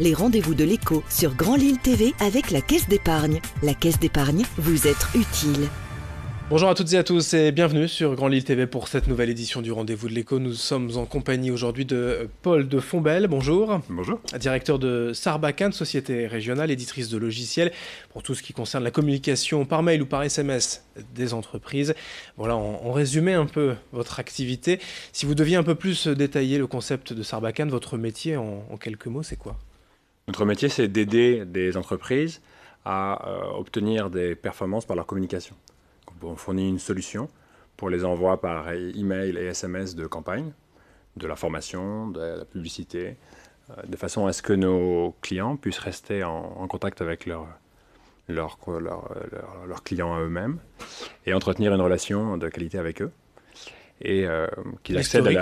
les rendez-vous de l'écho sur Grand Lille TV avec la Caisse d'épargne. La Caisse d'épargne, vous être utile. Bonjour à toutes et à tous et bienvenue sur Grand Lille TV pour cette nouvelle édition du Rendez-vous de l'écho. Nous sommes en compagnie aujourd'hui de Paul de Fombelle, bonjour. Bonjour. Directeur de Sarbacan, société régionale, éditrice de logiciels pour tout ce qui concerne la communication par mail ou par SMS des entreprises. Voilà, on, résumé résumait un peu votre activité. Si vous deviez un peu plus détailler le concept de Sarbacan, votre métier en quelques mots, c'est quoi notre métier, c'est d'aider des entreprises à euh, obtenir des performances par leur communication. On fournit une solution pour les envois par email et SMS de campagne, de la formation, de la publicité, euh, de façon à ce que nos clients puissent rester en, contact avec leurs leur, leur, clients à eux-mêmes et entretenir une relation de qualité avec eux et euh,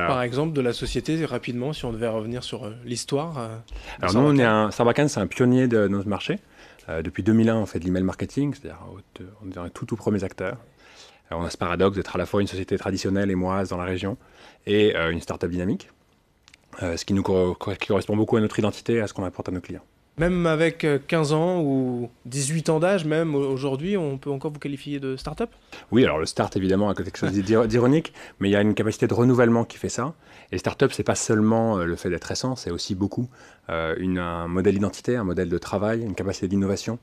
par exemple, de la société, rapidement, si on devait revenir sur euh, l'histoire euh, Alors nous, on est un... Sarbacane, c'est un pionnier de, notre marché. Euh, depuis 2001, on fait de l'email marketing, c'est-à-dire on est un tout, tout premier acteur. Alors, on a ce paradoxe d'être à la fois une société traditionnelle et moise dans la région et une start-up dynamique, ce qui nous qui correspond beaucoup à notre identité et à ce qu'on apporte à nos clients même avec 15 euh, ans ou 18 ans d'âge, même aujourd'hui, on peut encore vous qualifier de start-up Oui, alors le start, évidemment, a quelque chose d'ironique, mais il y a une capacité de renouvellement qui fait ça. Et start-up, c'est pas seulement euh, le fait d'être récent, c'est aussi beaucoup euh, un modèle d'identité, un modèle de travail, une capacité d'innovation,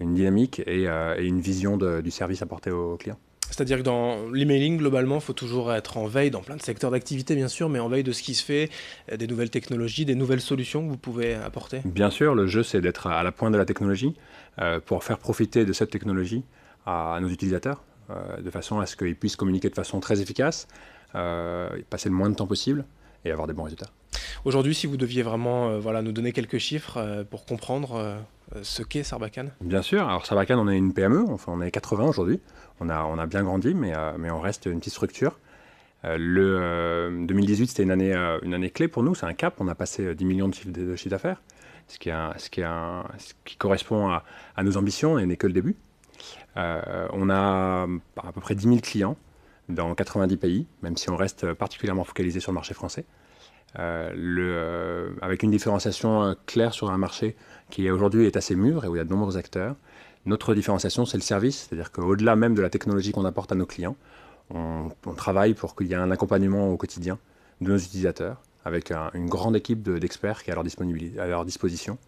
une dynamique et, une vision du service apporté aux clients. C'est-à-dire que dans l'emailing, globalement, il faut toujours être en veille dans plein de secteurs d'activité, bien sûr, mais en veille de ce qui se fait, euh, des nouvelles technologies, des nouvelles solutions que vous pouvez apporter. Bien sûr, le jeu, c'est d'être à la pointe de la technologie euh, pour faire profiter de cette technologie à nos utilisateurs, euh, de façon à ce qu'ils puissent communiquer de façon très efficace, passer le moins de temps possible et avoir des bons résultats. Aujourd'hui, si vous deviez vraiment voilà, nous donner quelques chiffres pour comprendre euh, ce qu'est Sarbacane Bien sûr. Alors Sarbacane, on est une PME, enfin, on est 80 aujourd'hui. On a, on a bien grandi, mais, euh, mais on reste une petite structure. Euh, le 2018, c'était une année, une année clé pour nous, c'est un cap. On a passé 10 millions de chiffres, chiffre d'affaires, ce qui, est ce, qui est ce qui correspond à, à nos ambitions et n'est que le début. on a à peu près 10 000 clients dans 90 pays, même si on reste particulièrement focalisé sur le marché français. Euh, le, euh, avec une différenciation euh, claire sur un marché qui aujourd'hui est assez mûr et où il y a de nombreux acteurs. Notre différenciation, c'est le service, c'est-à-dire qu'au-delà même de la technologie qu'on apporte à nos clients, on, travaille pour qu'il y ait un accompagnement au quotidien de nos utilisateurs, avec une grande équipe d'experts qui est à leur, disposition,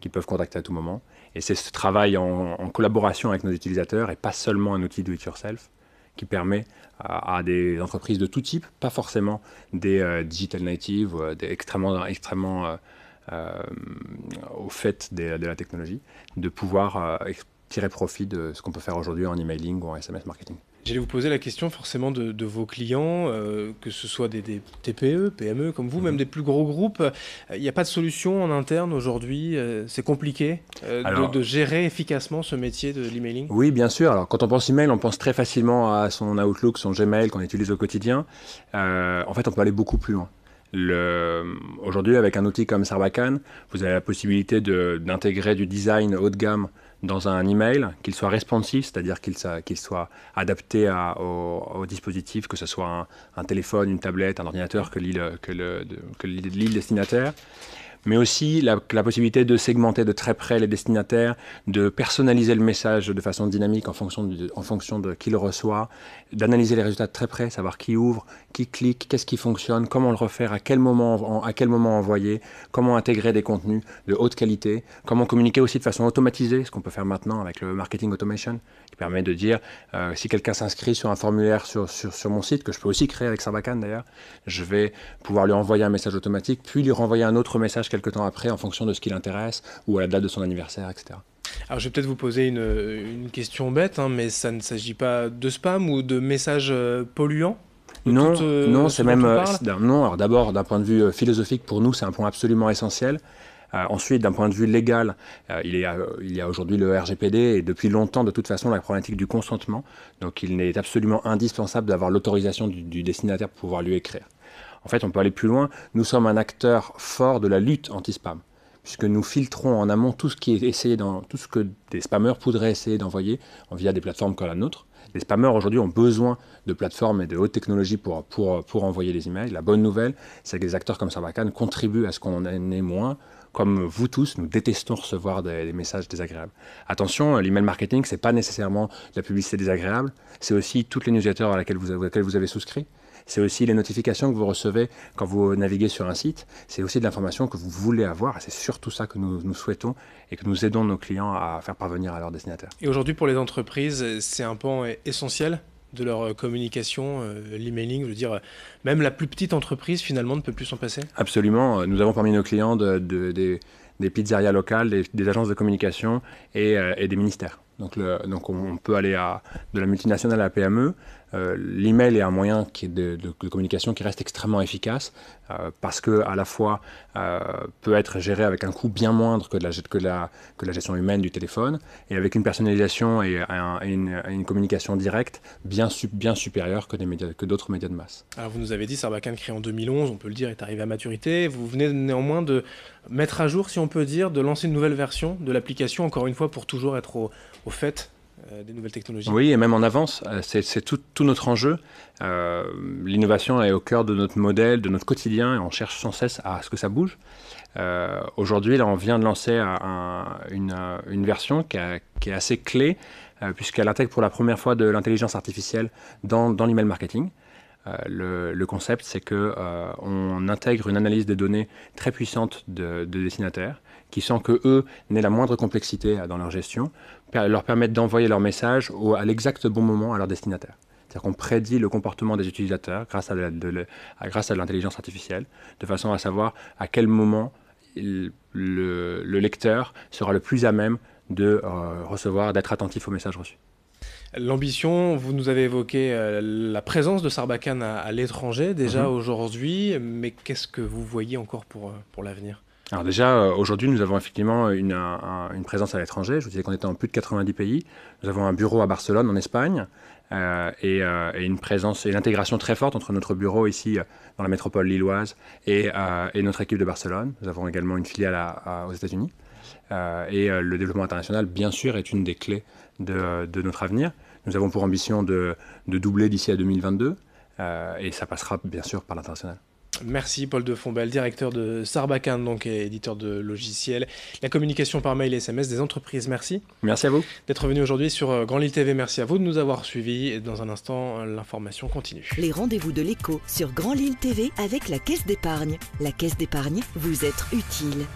qui peuvent contacter à tout moment. Et c'est ce travail en, en, collaboration avec nos utilisateurs et pas seulement un outil do-it-yourself qui permet à, des entreprises de tout type, pas forcément des euh, digital natives, euh, des extrêmement, extrêmement euh, au fait de la technologie, de pouvoir tirer profit de ce qu'on peut faire aujourd'hui en emailing ou en SMS marketing. J'allais vous poser la question forcément de, vos clients, euh, que ce soit des, TPE, PME comme vous, même mhm. des plus gros groupes. Il euh, n'y a pas de solution en interne aujourd'hui euh, C'est compliqué de, de, gérer efficacement ce métier de l'emailing Oui, bien sûr. Alors quand on pense email, on pense très facilement à son Outlook, son Gmail qu'on utilise au quotidien. en fait, on peut aller beaucoup plus loin. Aujourd'hui, avec un outil comme Sarbacane, vous avez la possibilité d'intégrer du design haut de gamme dans un email, qu'il soit responsive, c'est-à-dire qu'il soit adapté au, dispositif, que ce soit un, téléphone, une tablette, un ordinateur que lit que le, destinataire mais aussi la, possibilité de segmenter de très près les destinataires, de personnaliser le message de façon dynamique en fonction de, en fonction de qui le reçoit, d'analyser les résultats de très près, savoir qui ouvre, qui clique, qu'est-ce qui fonctionne, comment le refaire, à quel moment, à quel moment envoyer, comment intégrer des contenus de haute qualité, comment communiquer aussi de façon automatisée, ce qu'on peut faire maintenant avec le marketing automation, qui permet de dire euh, si quelqu'un s'inscrit sur un formulaire sur, sur, mon site, que je peux aussi créer avec Sarbacane d'ailleurs, je vais pouvoir lui envoyer un message automatique, puis lui renvoyer un autre message quelques temps après en fonction de ce qui l'intéresse ou à la date de son anniversaire, etc. Alors je vais peut-être vous poser une, question bête, hein, mais ça ne s'agit pas de spam ou de messages euh, polluants non, euh, non, c'est même euh, non. Alors d'abord, d'un point de vue philosophique, pour nous, c'est un point absolument essentiel. ensuite, d'un point de vue légal, il, y a aujourd'hui le RGPD et depuis longtemps, de toute façon, la problématique du consentement. Donc, il est absolument indispensable d'avoir l'autorisation du destinataire pour pouvoir lui écrire. En fait, on peut aller plus loin. Nous sommes un acteur fort de la lutte anti-spam, puisque nous filtrons en amont tout ce qui est essayé dans, tout ce que des spammers pourraient essayer d'envoyer via des plateformes comme la nôtre. Les spammers aujourd'hui ont besoin de plateformes et de hautes technologies pour, pour, pour envoyer des emails. La bonne nouvelle, c'est que des acteurs comme Savakan contribuent à ce qu'on en ait moins. Comme vous tous, nous détestons recevoir des, messages désagréables. Attention, l'email marketing, ce n'est pas nécessairement la publicité désagréable, c'est aussi toutes les newsletters à laquelle vous, à laquelle vous avez souscrit c'est aussi les notifications que vous recevez quand vous naviguez sur un site, c'est aussi de l'information que vous voulez avoir, c'est surtout ça que nous, nous, souhaitons et que nous aidons nos clients à faire parvenir à leurs destinataires. Et aujourd'hui pour les entreprises, c'est un pan essentiel de leur communication, euh, l'emailing, je veux dire, même la plus petite entreprise finalement ne peut plus s'en passer Absolument, nous avons parmi nos clients de, des des pizzerias locales, des, agences de communication euh, et, des ministères. Donc, le, donc on, peut aller à, de la multinationale à la PME. Euh, L'email est un moyen qui est de, communication qui reste extrêmement efficace euh, parce que à la fois euh, peut être géré avec un coût bien moindre que, de la, que, la, que la gestion humaine du téléphone et avec une personnalisation et, une, communication directe bien, bien supérieure que, des médias, que d'autres médias de masse. Alors vous nous avez dit Sarbacane créé en 2011, on peut le dire, est arrivé à maturité. Vous venez néanmoins de, mettre à jour, si on peut dire, de lancer une nouvelle version de l'application, encore une fois, pour toujours être au, fait euh, des nouvelles technologies. Oui, et même en avance, euh, c'est tout, tout, notre enjeu. Euh, l'innovation est au cœur de notre modèle, de notre quotidien, et on cherche sans cesse à ce que ça bouge. Aujourd'hui, là, on vient de lancer une, une, version qui, qui, est assez clé, puisqu'elle intègre pour la première fois de l'intelligence artificielle dans, dans l'email marketing. Euh, le, concept, c'est que euh, on intègre une analyse des données très puissante de, destinataires, qui sans que eux n'aient la moindre complexité dans leur gestion, leur permettent d'envoyer leur message à l'exact bon moment à leur destinataire. C'est-à-dire qu'on prédit le comportement des utilisateurs grâce à, l'intelligence artificielle, de façon à savoir à quel moment le, lecteur sera le plus à même de euh, recevoir, d'être attentif au message reçu. L'ambition, vous nous avez évoqué euh, la présence de Sarbacane à, l'étranger déjà mhm. aujourd'hui, mais qu'est-ce que vous voyez encore pour, euh, l'avenir alors déjà, euh, aujourd'hui, nous avons effectivement une, présence à l'étranger. Je vous disais qu'on était en plus de 90 pays. Nous avons un bureau à Barcelone, en Espagne, et, une présence et une intégration très forte entre notre bureau ici dans la métropole lilloise et, notre équipe de Barcelone. Nous avons également une filiale aux États-Unis. Euh, et euh, le développement international, bien sûr, est une des clés de, euh, notre avenir. Nous avons pour ambition de, doubler d'ici à 2022, et ça passera bien sûr par l'international. Merci Paul de directeur de Sarbacane, donc éditeur de logiciels, la communication par mail et SMS des entreprises. Merci. Merci à vous. D'être venu aujourd'hui sur Grand Lille TV. Merci à vous de nous avoir suivis. Et dans un instant, l'information continue. Les rendez-vous de l'écho sur Grand Lille TV avec la Caisse d'épargne. La Caisse d'épargne, vous êtes utile.